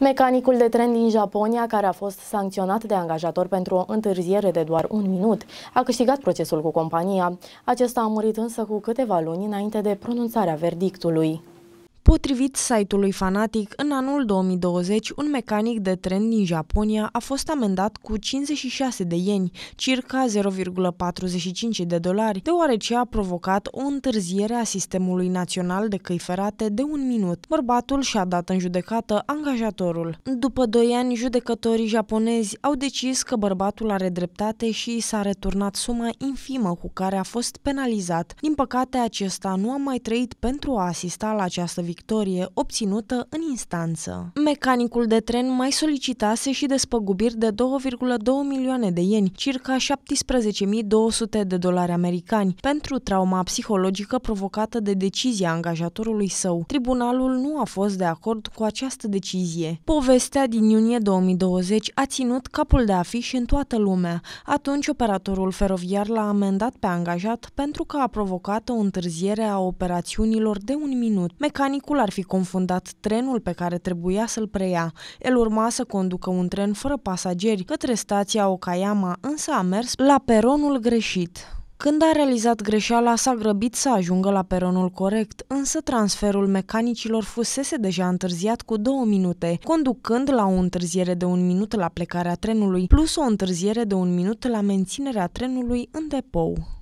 Mecanicul de tren din Japonia, care a fost sancționat de angajator pentru o întârziere de doar un minut, a câștigat procesul cu compania. Acesta a murit însă cu câteva luni înainte de pronunțarea verdictului. Potrivit site-ului Fanatic, în anul 2020, un mecanic de tren din Japonia a fost amendat cu 56 de ieni, circa 0,45 de dolari, deoarece a provocat o întârziere a sistemului național de căi ferate de un minut. Bărbatul și-a dat în judecată angajatorul. După doi ani, judecătorii japonezi au decis că bărbatul are dreptate și s-a returnat suma infimă cu care a fost penalizat. Din păcate, acesta nu a mai trăit pentru a asista la această victorie victorie obținută în instanță. Mecanicul de tren mai solicitase și despăgubiri de 2,2 milioane de ieni, circa 17.200 de dolari americani, pentru trauma psihologică provocată de decizia angajatorului său. Tribunalul nu a fost de acord cu această decizie. Povestea din iunie 2020 a ținut capul de afiș în toată lumea. Atunci operatorul feroviar l-a amendat pe angajat pentru că a provocat o întârziere a operațiunilor de un minut. Mecanicul Atacul ar fi confundat trenul pe care trebuia să-l preia. El urma să conducă un tren fără pasageri către stația Okayama, însă a mers la peronul greșit. Când a realizat greșeala, s-a grăbit să ajungă la peronul corect, însă transferul mecanicilor fusese deja întârziat cu două minute, conducând la o întârziere de un minut la plecarea trenului, plus o întârziere de un minut la menținerea trenului în depou.